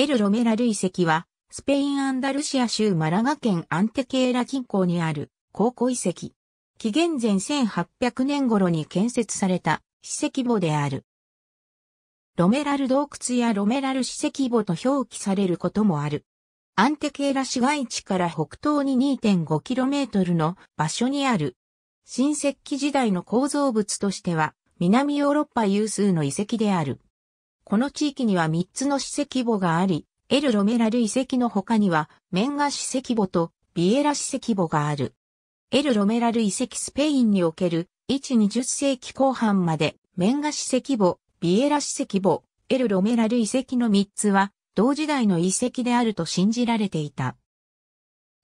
エル・ロメラル遺跡は、スペイン・アンダルシア州マラガ県アンテケーラ近郊にある高校遺跡。紀元前1800年頃に建設された史跡墓である。ロメラル洞窟やロメラル史跡墓と表記されることもある。アンテケーラ市街地から北東に 2.5km の場所にある。新石器時代の構造物としては、南ヨーロッパ有数の遺跡である。この地域には3つの史跡墓があり、エル・ロメラル遺跡の他には、メンガ史跡墓とビエラ史跡墓がある。エル・ロメラル遺跡スペインにおける120世紀後半まで、メンガ史跡墓、ビエラ史跡墓、エル・ロメラル遺跡の3つは、同時代の遺跡であると信じられていた。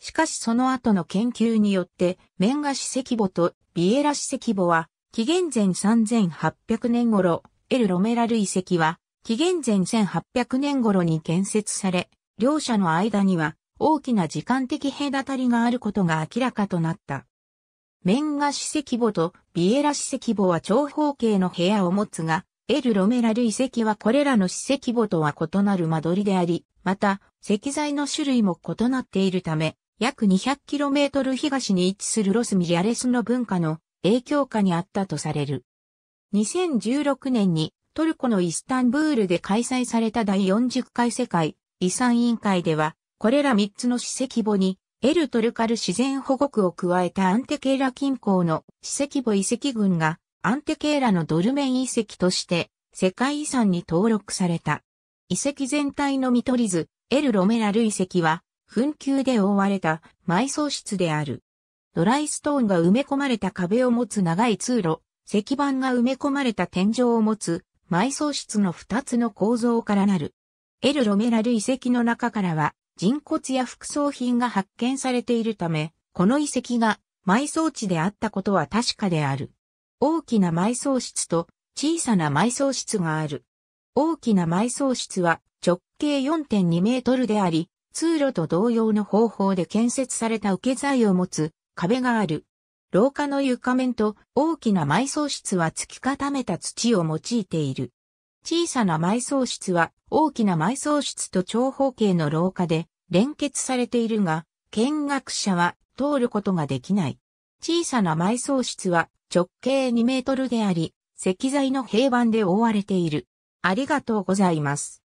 しかしその後の研究によって、メンガ史跡墓とビエラ史跡墓は、紀元前3800年頃、エル・ロメラル遺跡は、紀元前1800年頃に建設され、両者の間には大きな時間的隔たりがあることが明らかとなった。メンガ史跡墓とビエラ史跡墓は長方形の部屋を持つが、エル・ロメラル遺跡はこれらの史跡墓とは異なる間取りであり、また、石材の種類も異なっているため、約 200km 東に位置するロス・ミリアレスの文化の影響下にあったとされる。2016年にトルコのイスタンブールで開催された第40回世界遺産委員会では、これら3つの史跡簿に、エルトルカル自然保護区を加えたアンテケーラ近郊の史跡簿遺跡群がアンテケーラのドルメン遺跡として世界遺産に登録された。遺跡全体の見取り図、エル・ロメラル遺跡は紛糾で覆われた埋葬室である。ドライストーンが埋め込まれた壁を持つ長い通路、石板が埋め込まれた天井を持つ埋葬室の二つの構造からなる。エル・ロメラル遺跡の中からは人骨や副葬品が発見されているため、この遺跡が埋葬地であったことは確かである。大きな埋葬室と小さな埋葬室がある。大きな埋葬室は直径4.2メートルであり、通路と同様の方法で建設された受け材を持つ壁がある。廊下の床面と大きな埋葬室は突き固めた土を用いている。小さな埋葬室は大きな埋葬室と長方形の廊下で連結されているが、見学者は通ることができない。小さな埋葬室は直径2メートルであり、石材の平板で覆われている。ありがとうございます。